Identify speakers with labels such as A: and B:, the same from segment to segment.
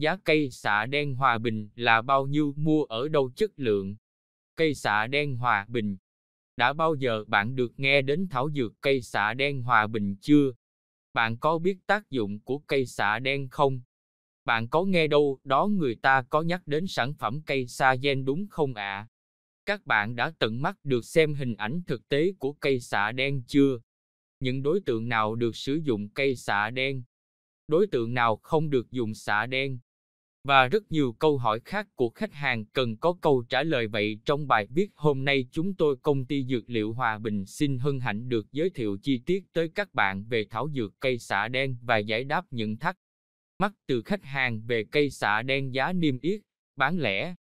A: Giá cây xạ đen hòa bình là bao nhiêu mua ở đâu chất lượng? Cây xạ đen hòa bình. Đã bao giờ bạn được nghe đến thảo dược cây xạ đen hòa bình chưa? Bạn có biết tác dụng của cây xạ đen không? Bạn có nghe đâu đó người ta có nhắc đến sản phẩm cây sa gen đúng không ạ? À? Các bạn đã tận mắt được xem hình ảnh thực tế của cây xạ đen chưa? Những đối tượng nào được sử dụng cây xạ đen? Đối tượng nào không được dùng xạ đen? và rất nhiều câu hỏi khác của khách hàng cần có câu trả lời vậy trong bài viết hôm nay chúng tôi công ty dược liệu Hòa Bình xin hân hạnh được giới thiệu chi tiết tới các bạn về thảo dược cây xạ đen và giải đáp những thắc mắc từ khách hàng về cây xạ đen giá niêm yết, bán lẻ.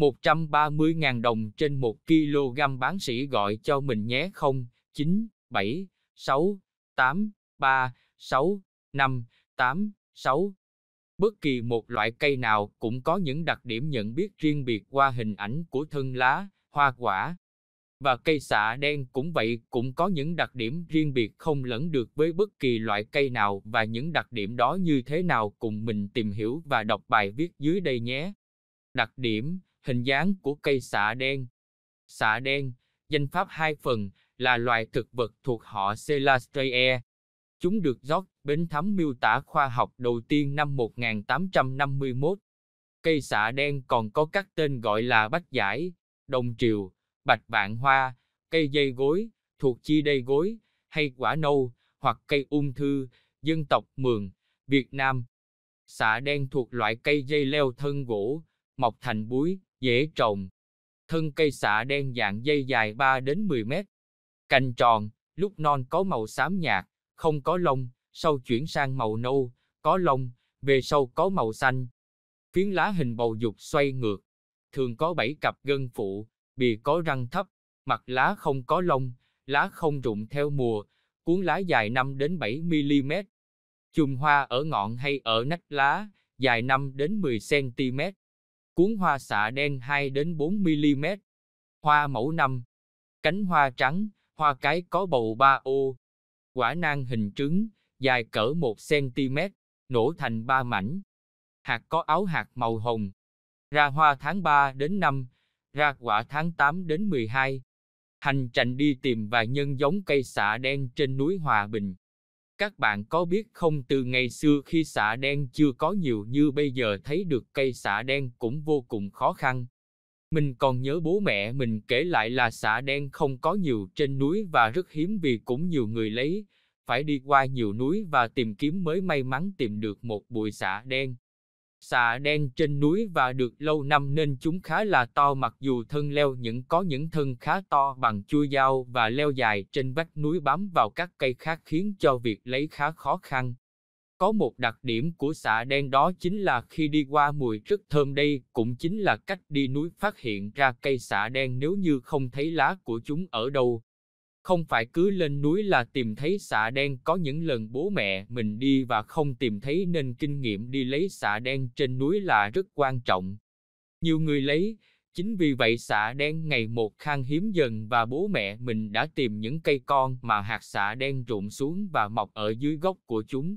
A: 130.000 đồng trên 1 kg bán sĩ gọi cho mình nhé 0 9 7 6 8 3 6 5 8 6 Bất kỳ một loại cây nào cũng có những đặc điểm nhận biết riêng biệt qua hình ảnh của thân lá, hoa quả. Và cây xạ đen cũng vậy cũng có những đặc điểm riêng biệt không lẫn được với bất kỳ loại cây nào và những đặc điểm đó như thế nào cùng mình tìm hiểu và đọc bài viết dưới đây nhé. Đặc điểm, hình dáng của cây xạ đen. Xạ đen, danh pháp hai phần, là loài thực vật thuộc họ Celastrae, Chúng được George Bến Thắm miêu tả khoa học đầu tiên năm 1851. Cây xạ đen còn có các tên gọi là bách giải, đồng triều, bạch vạn hoa, cây dây gối, thuộc chi đây gối, hay quả nâu, hoặc cây ung thư, dân tộc Mường, Việt Nam. Xạ đen thuộc loại cây dây leo thân gỗ, mọc thành búi, dễ trồng. Thân cây xạ đen dạng dây dài 3 đến 10 mét. Cành tròn, lúc non có màu xám nhạt, không có lông, sau chuyển sang màu nâu, có lông, về sau có màu xanh. Phiến lá hình bầu dục xoay ngược, thường có 7 cặp gân phụ, bì có răng thấp, mặt lá không có lông, lá không rụng theo mùa, cuốn lá dài 5 đến 7 mm. Chùm hoa ở ngọn hay ở nách lá, dài 5 đến 10 cm. Cuốn hoa xạ đen 2 đến 4 mm. Hoa mẫu năm, cánh hoa trắng, hoa cái có bầu ba ô, quả nang hình trứng, dài cỡ 1cm, nổ thành ba mảnh. Hạt có áo hạt màu hồng. Ra hoa tháng 3 đến 5, ra quả tháng 8 đến 12. Hành trành đi tìm và nhân giống cây xạ đen trên núi Hòa Bình. Các bạn có biết không từ ngày xưa khi xạ đen chưa có nhiều như bây giờ thấy được cây xạ đen cũng vô cùng khó khăn. Mình còn nhớ bố mẹ mình kể lại là xạ đen không có nhiều trên núi và rất hiếm vì cũng nhiều người lấy, phải đi qua nhiều núi và tìm kiếm mới may mắn tìm được một bụi xạ đen. Xạ đen trên núi và được lâu năm nên chúng khá là to mặc dù thân leo những có những thân khá to bằng chui dao và leo dài trên vách núi bám vào các cây khác khiến cho việc lấy khá khó khăn. Có một đặc điểm của xạ đen đó chính là khi đi qua mùi rất thơm đây cũng chính là cách đi núi phát hiện ra cây xạ đen nếu như không thấy lá của chúng ở đâu. Không phải cứ lên núi là tìm thấy xạ đen có những lần bố mẹ mình đi và không tìm thấy nên kinh nghiệm đi lấy xạ đen trên núi là rất quan trọng. Nhiều người lấy, Chính vì vậy xạ đen ngày một khan hiếm dần và bố mẹ mình đã tìm những cây con mà hạt xạ đen rụng xuống và mọc ở dưới gốc của chúng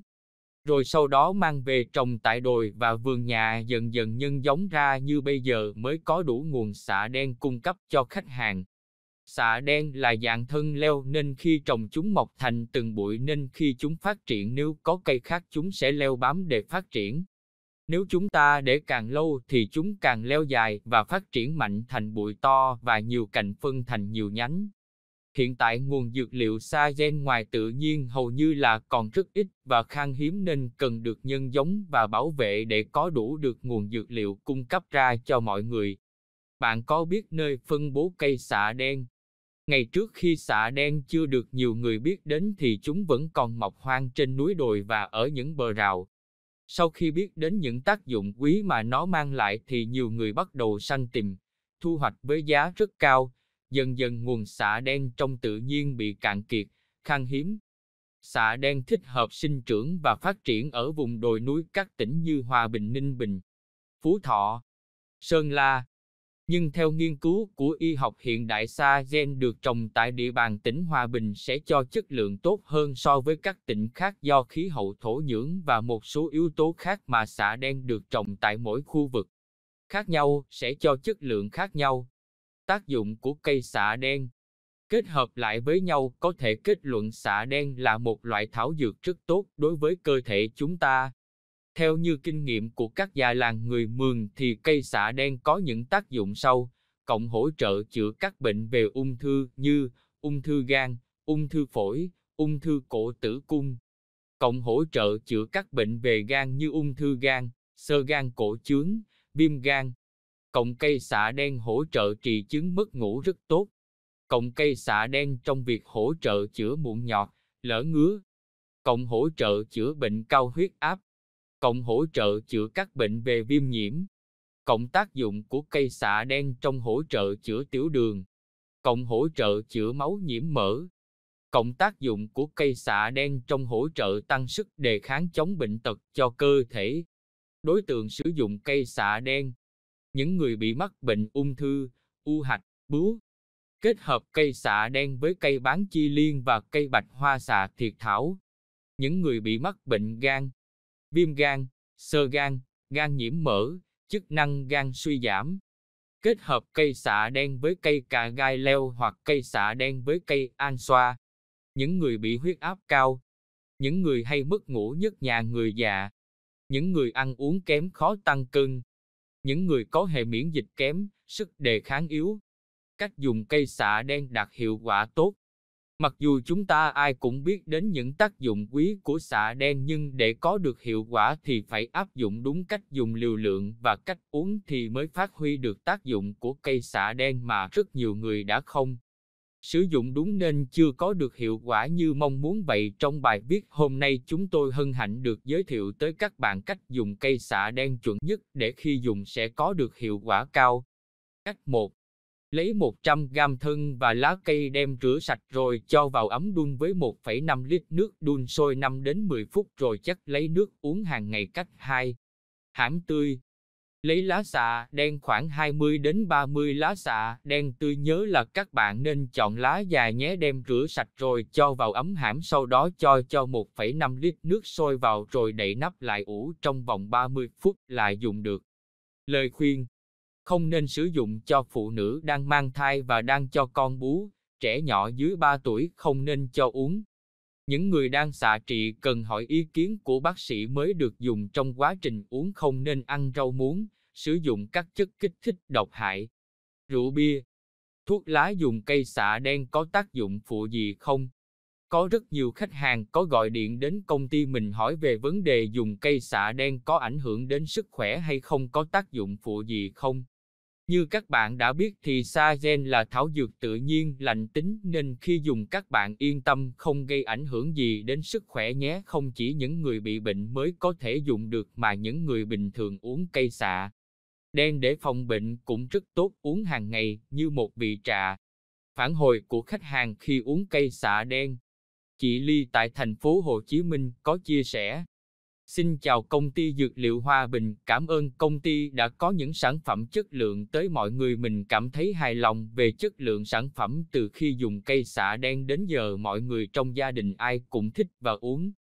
A: rồi sau đó mang về trồng tại đồi và vườn nhà dần dần nhân giống ra như bây giờ mới có đủ nguồn xạ đen cung cấp cho khách hàng. Xạ đen là dạng thân leo nên khi trồng chúng mọc thành từng bụi nên khi chúng phát triển nếu có cây khác chúng sẽ leo bám để phát triển. Nếu chúng ta để càng lâu thì chúng càng leo dài và phát triển mạnh thành bụi to và nhiều cành phân thành nhiều nhánh. Hiện tại nguồn dược liệu sa gen ngoài tự nhiên hầu như là còn rất ít và khan hiếm nên cần được nhân giống và bảo vệ để có đủ được nguồn dược liệu cung cấp ra cho mọi người. Bạn có biết nơi phân bố cây xạ đen? Ngày trước khi xạ đen chưa được nhiều người biết đến thì chúng vẫn còn mọc hoang trên núi đồi và ở những bờ rào. Sau khi biết đến những tác dụng quý mà nó mang lại thì nhiều người bắt đầu săn tìm, thu hoạch với giá rất cao, Dần dần nguồn xạ đen trong tự nhiên bị cạn kiệt, khan hiếm. Xạ đen thích hợp sinh trưởng và phát triển ở vùng đồi núi các tỉnh như Hòa Bình Ninh Bình, Phú Thọ, Sơn La. Nhưng theo nghiên cứu của y học hiện đại sa gen được trồng tại địa bàn tỉnh Hòa Bình sẽ cho chất lượng tốt hơn so với các tỉnh khác do khí hậu thổ nhưỡng và một số yếu tố khác mà xạ đen được trồng tại mỗi khu vực khác nhau sẽ cho chất lượng khác nhau tác dụng của cây xạ đen. Kết hợp lại với nhau có thể kết luận xạ đen là một loại thảo dược rất tốt đối với cơ thể chúng ta. Theo như kinh nghiệm của các già làng người Mường thì cây xạ đen có những tác dụng sau, cộng hỗ trợ chữa các bệnh về ung thư như ung thư gan, ung thư phổi, ung thư cổ tử cung, cộng hỗ trợ chữa các bệnh về gan như ung thư gan, sơ gan cổ chướng, viêm gan, Cọng cây xạ đen hỗ trợ trị chứng mất ngủ rất tốt. Cọng cây xạ đen trong việc hỗ trợ chữa mụn nhọt, lỡ ngứa. Cọng hỗ trợ chữa bệnh cao huyết áp. Cọng hỗ trợ chữa các bệnh về viêm nhiễm. Cộng tác dụng của cây xạ đen trong hỗ trợ chữa tiểu đường. Cộng hỗ trợ chữa máu nhiễm mỡ. Cộng tác dụng của cây xạ đen trong hỗ trợ tăng sức đề kháng chống bệnh tật cho cơ thể. Đối tượng sử dụng cây xạ đen những người bị mắc bệnh ung thư, u hạch, bướu. Kết hợp cây xạ đen với cây bán chi liên và cây bạch hoa xạ thiệt thảo. Những người bị mắc bệnh gan, viêm gan, sơ gan, gan nhiễm mỡ, chức năng gan suy giảm. Kết hợp cây xạ đen với cây cà gai leo hoặc cây xạ đen với cây an xoa. Những người bị huyết áp cao, những người hay mất ngủ nhất nhà người già, những người ăn uống kém khó tăng cân, những người có hệ miễn dịch kém, sức đề kháng yếu. Cách dùng cây xạ đen đạt hiệu quả tốt. Mặc dù chúng ta ai cũng biết đến những tác dụng quý của xạ đen nhưng để có được hiệu quả thì phải áp dụng đúng cách dùng liều lượng và cách uống thì mới phát huy được tác dụng của cây xạ đen mà rất nhiều người đã không sử dụng đúng nên chưa có được hiệu quả như mong muốn vậy trong bài viết hôm nay chúng tôi hân hạnh được giới thiệu tới các bạn cách dùng cây xạ đen chuẩn nhất để khi dùng sẽ có được hiệu quả cao. Cách 1. Lấy 100 g thân và lá cây đem rửa sạch rồi cho vào ấm đun với 1,5 lít nước đun sôi 5 đến 10 phút rồi chắc lấy nước uống hàng ngày. Cách 2. Hãm tươi, Lấy lá xạ đen khoảng 20 đến 30 lá xạ đen tươi nhớ là các bạn nên chọn lá già nhé đem rửa sạch rồi cho vào ấm hãm sau đó cho cho 1,5 lít nước sôi vào rồi đậy nắp lại ủ trong vòng 30 phút là dùng được. Lời khuyên Không nên sử dụng cho phụ nữ đang mang thai và đang cho con bú, trẻ nhỏ dưới 3 tuổi không nên cho uống, những người đang xạ trị cần hỏi ý kiến của bác sĩ mới được dùng trong quá trình uống không nên ăn rau muống, sử dụng các chất kích thích độc hại. Rượu bia Thuốc lá dùng cây xạ đen có tác dụng phụ gì không? Có rất nhiều khách hàng có gọi điện đến công ty mình hỏi về vấn đề dùng cây xạ đen có ảnh hưởng đến sức khỏe hay không có tác dụng phụ gì không? Như các bạn đã biết thì Sagen là thảo dược tự nhiên lành tính nên khi dùng các bạn yên tâm không gây ảnh hưởng gì đến sức khỏe nhé. Không chỉ những người bị bệnh mới có thể dùng được mà những người bình thường uống cây xạ. Đen để phòng bệnh cũng rất tốt uống hàng ngày như một vị trà. Phản hồi của khách hàng khi uống cây xạ đen. Chị Ly tại thành phố Hồ Chí Minh có chia sẻ. Xin chào công ty Dược liệu Hòa Bình, cảm ơn công ty đã có những sản phẩm chất lượng tới mọi người mình cảm thấy hài lòng về chất lượng sản phẩm từ khi dùng cây xạ đen đến giờ mọi người trong gia đình ai cũng thích và uống.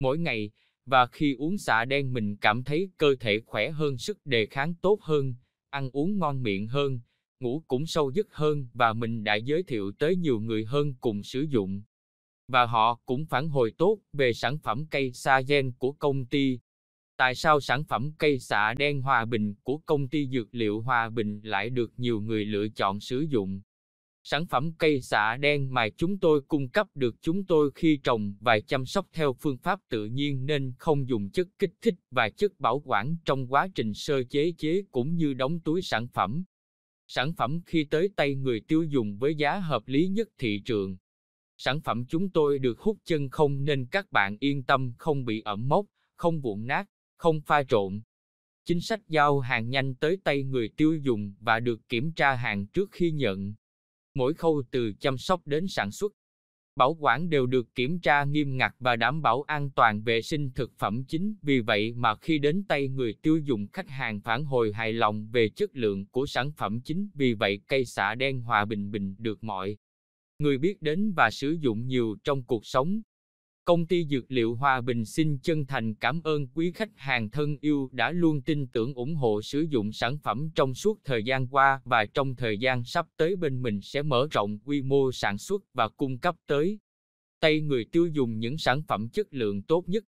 A: Mỗi ngày, và khi uống xạ đen mình cảm thấy cơ thể khỏe hơn sức đề kháng tốt hơn, ăn uống ngon miệng hơn, ngủ cũng sâu giấc hơn và mình đã giới thiệu tới nhiều người hơn cùng sử dụng và họ cũng phản hồi tốt về sản phẩm cây sa gen của công ty. Tại sao sản phẩm cây xạ đen Hòa Bình của công ty dược liệu Hòa Bình lại được nhiều người lựa chọn sử dụng? Sản phẩm cây xạ đen mà chúng tôi cung cấp được chúng tôi khi trồng và chăm sóc theo phương pháp tự nhiên nên không dùng chất kích thích và chất bảo quản trong quá trình sơ chế chế cũng như đóng túi sản phẩm. Sản phẩm khi tới tay người tiêu dùng với giá hợp lý nhất thị trường Sản phẩm chúng tôi được hút chân không nên các bạn yên tâm không bị ẩm mốc, không vụn nát, không pha trộn. Chính sách giao hàng nhanh tới tay người tiêu dùng và được kiểm tra hàng trước khi nhận. Mỗi khâu từ chăm sóc đến sản xuất, bảo quản đều được kiểm tra nghiêm ngặt và đảm bảo an toàn vệ sinh thực phẩm chính. Vì vậy mà khi đến tay người tiêu dùng khách hàng phản hồi hài lòng về chất lượng của sản phẩm chính. Vì vậy cây xạ đen hòa bình bình được mọi người biết đến và sử dụng nhiều trong cuộc sống. Công ty Dược liệu Hòa Bình xin chân thành cảm ơn quý khách hàng thân yêu đã luôn tin tưởng ủng hộ sử dụng sản phẩm trong suốt thời gian qua và trong thời gian sắp tới bên mình sẽ mở rộng quy mô sản xuất và cung cấp tới tay người tiêu dùng những sản phẩm chất lượng tốt nhất